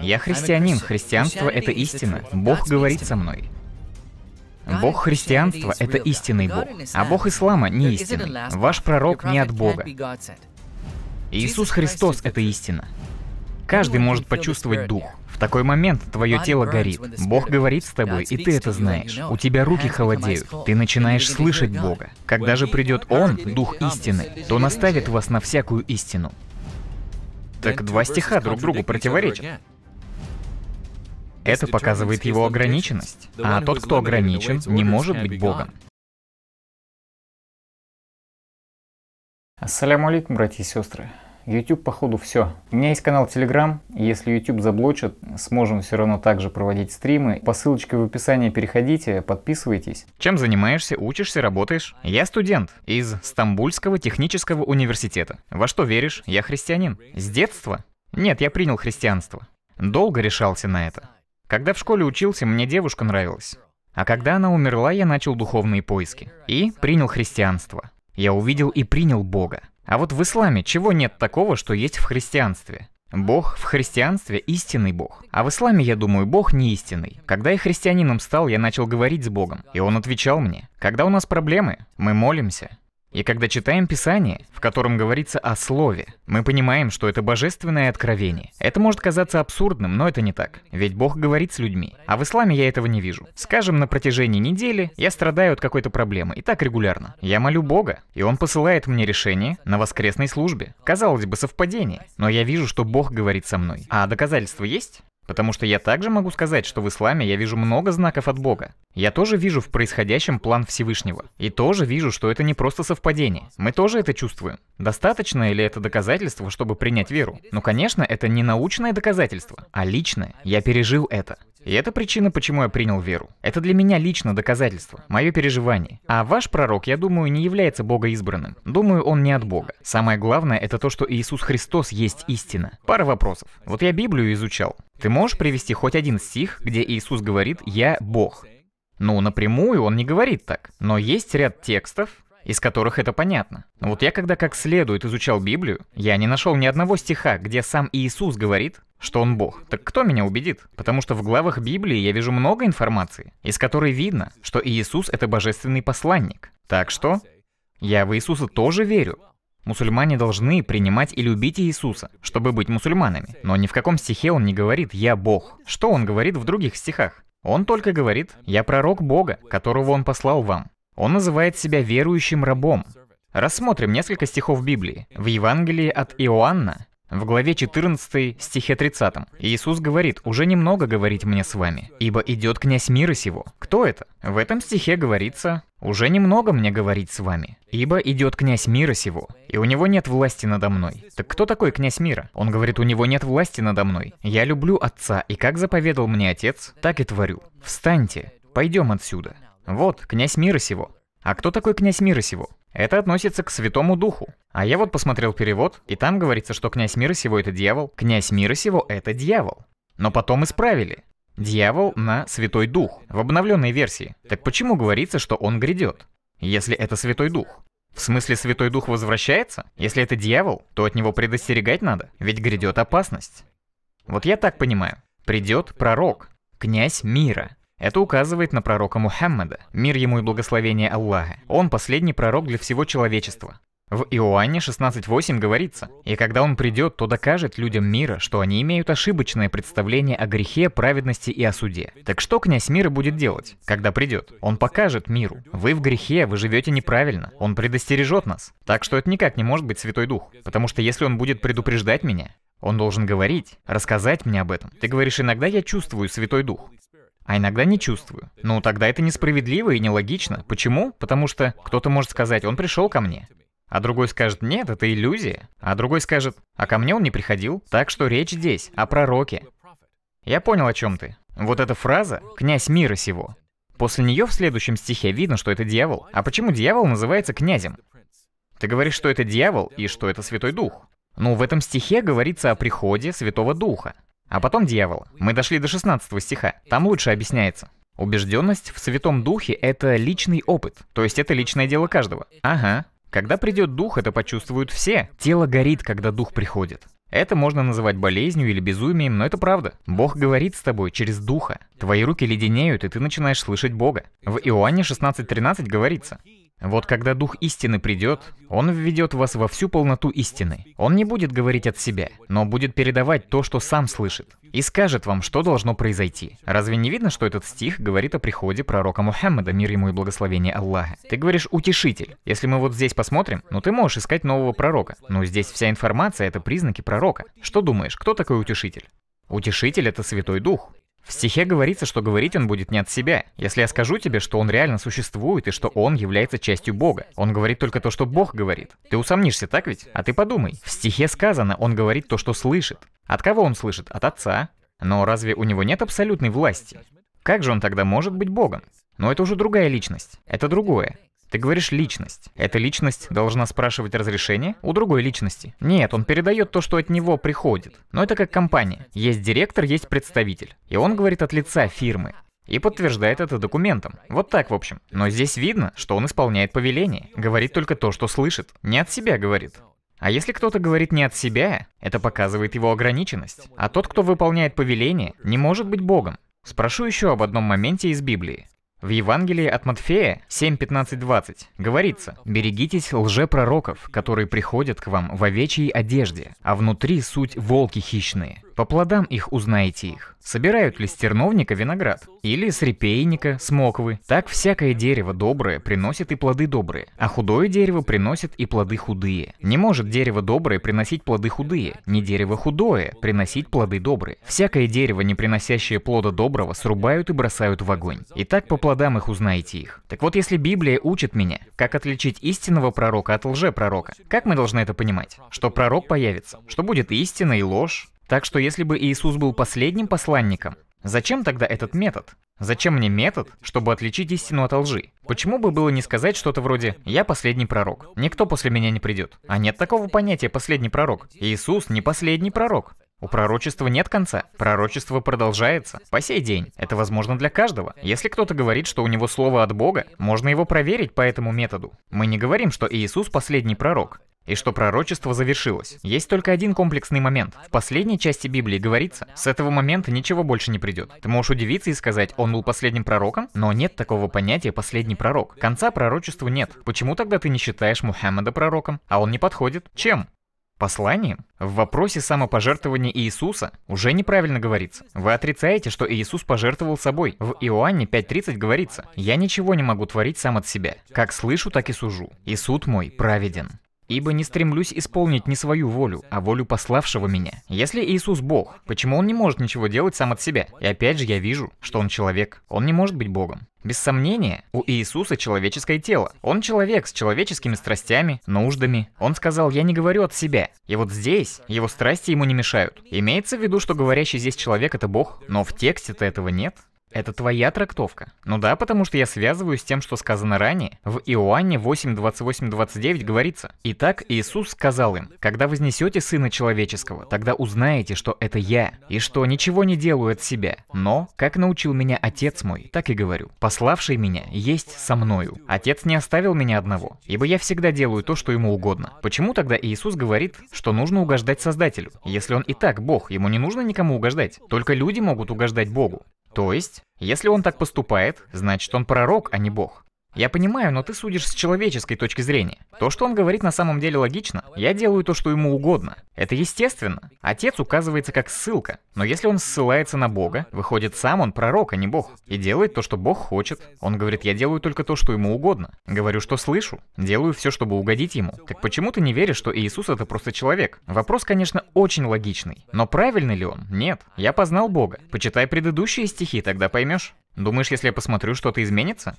Я христианин, христианство — это истина. Бог говорит со мной. Бог христианства — это истинный Бог, а Бог ислама — не истинный. Ваш пророк не от Бога. Иисус Христос — это истина. Каждый может почувствовать дух. В такой момент твое тело горит. Бог говорит с тобой, и ты это знаешь. У тебя руки холодеют. Ты начинаешь слышать Бога. Когда же придет Он, Дух истины, то наставит вас на всякую истину. Так два стиха друг другу противоречат. Это показывает его ограниченность. А тот, кто ограничен, не может быть Богом. Ассаляму алейкум, братья и сестры. YouTube походу все. У меня есть канал Telegram, если YouTube заблочат, сможем все равно также проводить стримы. По ссылочке в описании переходите, подписывайтесь. Чем занимаешься, учишься, работаешь? Я студент из Стамбульского технического университета. Во что веришь? Я христианин. С детства? Нет, я принял христианство. Долго решался на это. Когда в школе учился, мне девушка нравилась. А когда она умерла, я начал духовные поиски. И принял христианство. Я увидел и принял Бога. А вот в исламе чего нет такого, что есть в христианстве? Бог в христианстве истинный Бог. А в исламе, я думаю, Бог не истинный. Когда я христианином стал, я начал говорить с Богом. И он отвечал мне. Когда у нас проблемы, мы молимся. И когда читаем Писание, в котором говорится о Слове, мы понимаем, что это божественное откровение. Это может казаться абсурдным, но это не так. Ведь Бог говорит с людьми. А в исламе я этого не вижу. Скажем, на протяжении недели я страдаю от какой-то проблемы, и так регулярно. Я молю Бога, и Он посылает мне решение на воскресной службе. Казалось бы, совпадение, но я вижу, что Бог говорит со мной. А доказательства есть? Потому что я также могу сказать, что в исламе я вижу много знаков от Бога. Я тоже вижу в происходящем план Всевышнего. И тоже вижу, что это не просто совпадение. Мы тоже это чувствуем. Достаточно ли это доказательство, чтобы принять веру? Ну, конечно, это не научное доказательство, а личное. Я пережил это. И это причина, почему я принял веру. Это для меня лично доказательство, мое переживание. А ваш пророк, я думаю, не является Бога избранным. Думаю, он не от Бога. Самое главное, это то, что Иисус Христос есть истина. Пара вопросов. Вот я Библию изучал. Ты можешь привести хоть один стих, где Иисус говорит «Я Бог»? Ну, напрямую он не говорит так, но есть ряд текстов, из которых это понятно. Ну, вот я когда как следует изучал Библию, я не нашел ни одного стиха, где сам Иисус говорит, что он Бог. Так кто меня убедит? Потому что в главах Библии я вижу много информации, из которой видно, что Иисус — это божественный посланник. Так что я в Иисуса тоже верю, Мусульмане должны принимать и любить Иисуса, чтобы быть мусульманами. Но ни в каком стихе он не говорит «Я Бог». Что он говорит в других стихах? Он только говорит «Я пророк Бога, которого он послал вам». Он называет себя верующим рабом. Рассмотрим несколько стихов Библии. В Евангелии от Иоанна, в главе 14 стихе 30 Иисус говорит, «Уже немного говорить мне с вами, ибо идет князь мира сего». Кто это? В этом стихе говорится, «Уже немного мне говорить с вами, ибо идет князь мира сего, и у него нет власти надо мной». Так кто такой князь мира? Он говорит, «У него нет власти надо мной. Я люблю отца, и как заповедал мне отец, так и творю. Встаньте, пойдем отсюда». Вот, князь мира сего. А кто такой князь мира сего? Это относится к Святому Духу. А я вот посмотрел перевод, и там говорится, что князь мира сего это дьявол, князь мира сего это дьявол. Но потом исправили. Дьявол на Святой Дух в обновленной версии. Так почему говорится, что он грядет, если это Святой Дух? В смысле, Святой Дух возвращается? Если это дьявол, то от него предостерегать надо, ведь грядет опасность. Вот я так понимаю. Придет пророк, князь мира, это указывает на пророка Мухаммада, мир ему и благословение Аллаха. Он последний пророк для всего человечества. В Иоанне 16.8 говорится, «И когда он придет, то докажет людям мира, что они имеют ошибочное представление о грехе, праведности и о суде». Так что князь мира будет делать, когда придет? Он покажет миру. Вы в грехе, вы живете неправильно. Он предостережет нас. Так что это никак не может быть Святой Дух. Потому что если он будет предупреждать меня, он должен говорить, рассказать мне об этом. Ты говоришь, иногда я чувствую Святой Дух а иногда не чувствую. Ну, тогда это несправедливо и нелогично. Почему? Потому что кто-то может сказать, он пришел ко мне. А другой скажет, нет, это иллюзия. А другой скажет, а ко мне он не приходил. Так что речь здесь о пророке. Я понял, о чем ты. Вот эта фраза «князь мира сего». После нее в следующем стихе видно, что это дьявол. А почему дьявол называется князем? Ты говоришь, что это дьявол и что это Святой Дух. Ну, в этом стихе говорится о приходе Святого Духа. А потом дьявол. Мы дошли до 16 стиха. Там лучше объясняется. Убежденность в Святом Духе — это личный опыт, то есть это личное дело каждого. Ага. Когда придет Дух, это почувствуют все. Тело горит, когда Дух приходит. Это можно называть болезнью или безумием, но это правда. Бог говорит с тобой через Духа. Твои руки леденеют, и ты начинаешь слышать Бога. В Иоанне 16.13 говорится, вот когда Дух истины придет, Он введет вас во всю полноту истины. Он не будет говорить от себя, но будет передавать то, что сам слышит, и скажет вам, что должно произойти. Разве не видно, что этот стих говорит о приходе пророка Мухаммада, мир ему и благословение Аллаха? Ты говоришь «утешитель». Если мы вот здесь посмотрим, ну ты можешь искать нового пророка. Но здесь вся информация — это признаки пророка. Что думаешь, кто такой утешитель? Утешитель — это Святой Дух. В стихе говорится, что говорить он будет не от себя. Если я скажу тебе, что он реально существует и что он является частью Бога, он говорит только то, что Бог говорит. Ты усомнишься, так ведь? А ты подумай. В стихе сказано, он говорит то, что слышит. От кого он слышит? От Отца. Но разве у него нет абсолютной власти? Как же он тогда может быть Богом? Но это уже другая личность. Это другое. Ты говоришь личность. Эта личность должна спрашивать разрешение у другой личности. Нет, он передает то, что от него приходит. Но это как компания. Есть директор, есть представитель. И он говорит от лица фирмы. И подтверждает это документом. Вот так, в общем. Но здесь видно, что он исполняет повеление. Говорит только то, что слышит. Не от себя говорит. А если кто-то говорит не от себя, это показывает его ограниченность. А тот, кто выполняет повеление, не может быть Богом. Спрошу еще об одном моменте из Библии. В Евангелии от Матфея 7.15.20 говорится «Берегитесь лжепророков, которые приходят к вам в овечьей одежде, а внутри суть волки хищные, по плодам их узнаете их. Собирают ли с терновника виноград? Или с репейника, смоквы? Так всякое дерево доброе приносит и плоды добрые, а худое дерево приносит и плоды худые. Не может дерево доброе приносить плоды худые, не дерево худое приносить плоды добрые. Всякое дерево, не приносящее плода доброго, срубают и бросают в огонь. И так по плодам их узнаете их. Так вот, если Библия учит меня, как отличить истинного пророка от лжепророка, как мы должны это понимать? Что пророк появится, что будет истина и ложь, так что если бы Иисус был последним посланником, зачем тогда этот метод? Зачем мне метод, чтобы отличить истину от лжи? Почему бы было не сказать что-то вроде «я последний пророк», «никто после меня не придет». А нет такого понятия «последний пророк». Иисус не последний пророк. У пророчества нет конца. Пророчество продолжается. По сей день. Это возможно для каждого. Если кто-то говорит, что у него слово от Бога, можно его проверить по этому методу. Мы не говорим, что Иисус последний пророк и что пророчество завершилось. Есть только один комплексный момент. В последней части Библии говорится, с этого момента ничего больше не придет. Ты можешь удивиться и сказать, он был последним пророком, но нет такого понятия «последний пророк». Конца пророчества нет. Почему тогда ты не считаешь Мухаммеда пророком, а он не подходит? Чем? Посланием? В вопросе самопожертвования Иисуса уже неправильно говорится. Вы отрицаете, что Иисус пожертвовал собой. В Иоанне 5.30 говорится, «Я ничего не могу творить сам от себя. Как слышу, так и сужу. И суд мой праведен». Ибо не стремлюсь исполнить не свою волю, а волю пославшего меня. Если Иисус Бог, почему Он не может ничего делать сам от себя? И опять же я вижу, что Он человек. Он не может быть Богом. Без сомнения, у Иисуса человеческое тело. Он человек с человеческими страстями, нуждами. Он сказал, я не говорю от себя. И вот здесь его страсти ему не мешают. Имеется в виду, что говорящий здесь человек это Бог, но в тексте-то этого нет. Это твоя трактовка? Ну да, потому что я связываю с тем, что сказано ранее. В Иоанне 8, 28, 29 говорится. Итак, Иисус сказал им, когда вознесете Сына Человеческого, тогда узнаете, что это я, и что ничего не делаю от себя. Но, как научил меня Отец мой, так и говорю. Пославший меня есть со мною. Отец не оставил меня одного, ибо я всегда делаю то, что ему угодно. Почему тогда Иисус говорит, что нужно угождать Создателю? Если он и так Бог, ему не нужно никому угождать. Только люди могут угождать Богу. То есть, если он так поступает, значит он пророк, а не бог. Я понимаю, но ты судишь с человеческой точки зрения. То, что он говорит, на самом деле логично. Я делаю то, что ему угодно. Это естественно. Отец указывается как ссылка. Но если он ссылается на Бога, выходит сам он пророк, а не Бог. И делает то, что Бог хочет. Он говорит, я делаю только то, что ему угодно. Говорю, что слышу. Делаю все, чтобы угодить ему. Так почему ты не веришь, что Иисус это просто человек? Вопрос, конечно, очень логичный. Но правильный ли он? Нет. Я познал Бога. Почитай предыдущие стихи, тогда поймешь. Думаешь, если я посмотрю, что-то изменится?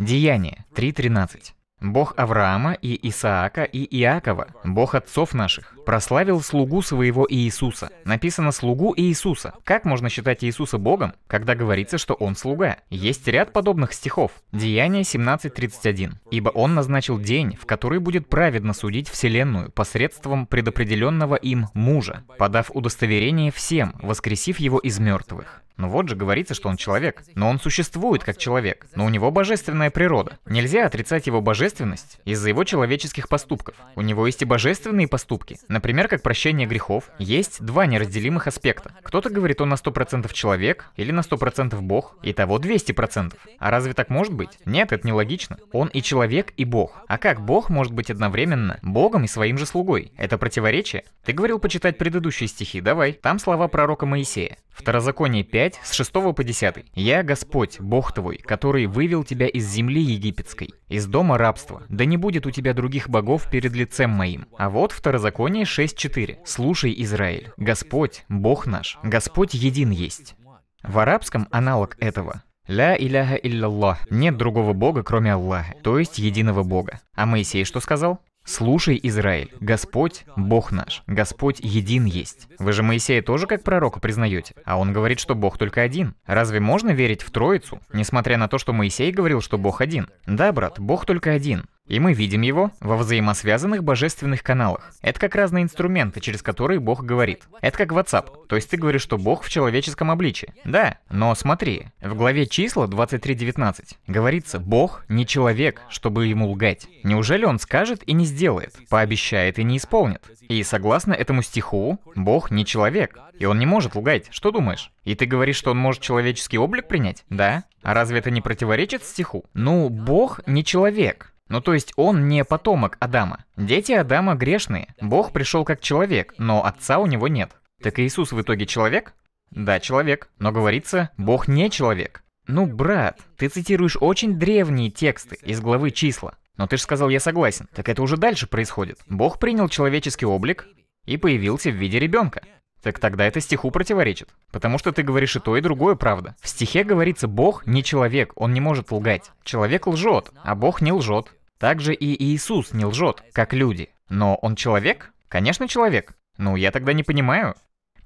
Деяние 3.13. Бог Авраама и Исаака и Иакова, Бог отцов наших прославил слугу своего Иисуса. Написано «слугу Иисуса». Как можно считать Иисуса Богом, когда говорится, что он слуга? Есть ряд подобных стихов. Деяние 17.31. «Ибо он назначил день, в который будет праведно судить вселенную посредством предопределенного им мужа, подав удостоверение всем, воскресив его из мертвых». Ну вот же говорится, что он человек. Но он существует как человек. Но у него божественная природа. Нельзя отрицать его божественность из-за его человеческих поступков. У него есть и божественные поступки. Например, Например, как прощение грехов, есть два неразделимых аспекта. Кто-то говорит, он на 100% человек или на 100% бог, и того 200%. А разве так может быть? Нет, это нелогично. Он и человек, и бог. А как бог может быть одновременно богом и своим же слугой? Это противоречие? Ты говорил почитать предыдущие стихи, давай. Там слова пророка Моисея. Второзаконие 5, с 6 по 10. «Я Господь, Бог твой, который вывел тебя из земли египетской, из дома рабства, Да не будет у тебя других богов перед лицем моим. А вот второзаконие 6.4. Слушай, Израиль. Господь, Бог наш. Господь един есть. В арабском аналог этого «Ля иляха илляллах» – нет другого бога, кроме Аллаха, то есть единого бога. А Моисей что сказал? «Слушай, Израиль, Господь — Бог наш, Господь един есть». Вы же Моисея тоже как пророка признаете, а он говорит, что Бог только один. Разве можно верить в Троицу, несмотря на то, что Моисей говорил, что Бог один? Да, брат, Бог только один. И мы видим его во взаимосвязанных божественных каналах. Это как разные инструменты, через которые Бог говорит. Это как WhatsApp. То есть ты говоришь, что Бог в человеческом обличии. Да, но смотри, в главе числа 23.19 говорится, Бог не человек, чтобы ему лгать. Неужели он скажет и не сделает, пообещает и не исполнит? И согласно этому стиху, Бог не человек, и он не может лгать. Что думаешь? И ты говоришь, что он может человеческий облик принять? Да. А разве это не противоречит стиху? Ну, Бог не человек. Ну то есть он не потомок Адама. Дети Адама грешные. Бог пришел как человек, но отца у него нет. Так Иисус в итоге человек? Да, человек. Но говорится, Бог не человек. Ну, брат, ты цитируешь очень древние тексты из главы числа. Но ты же сказал, я согласен. Так это уже дальше происходит. Бог принял человеческий облик и появился в виде ребенка. Так тогда это стиху противоречит. Потому что ты говоришь и то, и другое правда. В стихе говорится, Бог не человек, он не может лгать. Человек лжет, а Бог не лжет. Также и Иисус не лжет, как люди. Но он человек? Конечно, человек. Ну, я тогда не понимаю.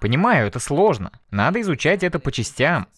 Понимаю, это сложно. Надо изучать это по частям.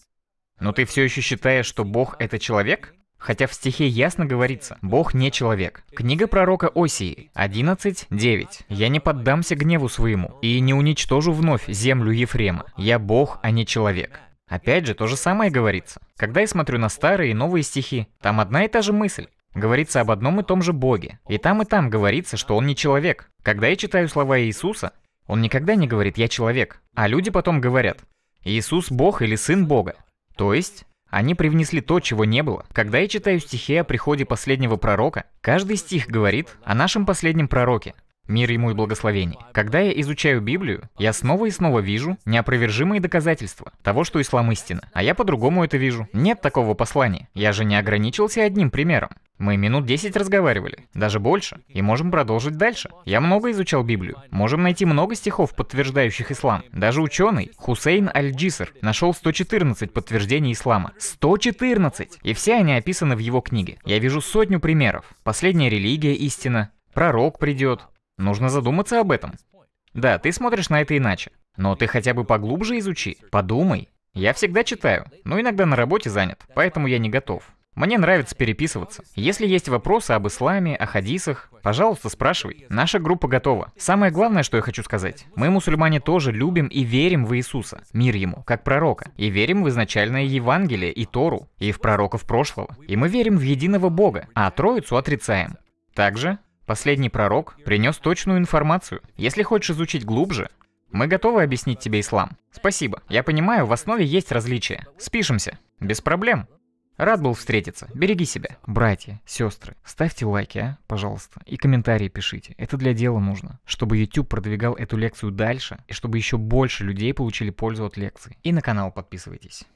Но ты все еще считаешь, что Бог — это человек? Хотя в стихе ясно говорится, Бог не человек. Книга пророка Осии, 11.9. «Я не поддамся гневу своему, и не уничтожу вновь землю Ефрема. Я Бог, а не человек». Опять же, то же самое говорится. Когда я смотрю на старые и новые стихи, там одна и та же мысль говорится об одном и том же Боге. И там и там говорится, что он не человек. Когда я читаю слова Иисуса, он никогда не говорит «я человек», а люди потом говорят «Иисус Бог или Сын Бога». То есть, они привнесли то, чего не было. Когда я читаю стихи о приходе последнего пророка, каждый стих говорит о нашем последнем пророке, мир ему и благословение. Когда я изучаю Библию, я снова и снова вижу неопровержимые доказательства того, что ислам истина. А я по-другому это вижу. Нет такого послания. Я же не ограничился одним примером. Мы минут 10 разговаривали, даже больше, и можем продолжить дальше. Я много изучал Библию, можем найти много стихов, подтверждающих ислам. Даже ученый Хусейн Аль-Джисер нашел 114 подтверждений ислама. 114! И все они описаны в его книге. Я вижу сотню примеров. Последняя религия – истина, пророк придет, Нужно задуматься об этом. Да, ты смотришь на это иначе. Но ты хотя бы поглубже изучи, подумай. Я всегда читаю, но иногда на работе занят, поэтому я не готов. Мне нравится переписываться. Если есть вопросы об исламе, о хадисах, пожалуйста, спрашивай. Наша группа готова. Самое главное, что я хочу сказать. Мы, мусульмане, тоже любим и верим в Иисуса, мир ему, как пророка. И верим в изначальное Евангелие и Тору, и в пророков прошлого. И мы верим в единого Бога, а Троицу отрицаем. Также Последний пророк принес точную информацию. Если хочешь изучить глубже, мы готовы объяснить тебе ислам. Спасибо. Я понимаю, в основе есть различия. Спишемся. Без проблем. Рад был встретиться. Береги себя. Братья, сестры, ставьте лайки, а, пожалуйста, и комментарии пишите. Это для дела нужно, чтобы YouTube продвигал эту лекцию дальше, и чтобы еще больше людей получили пользу от лекции. И на канал подписывайтесь.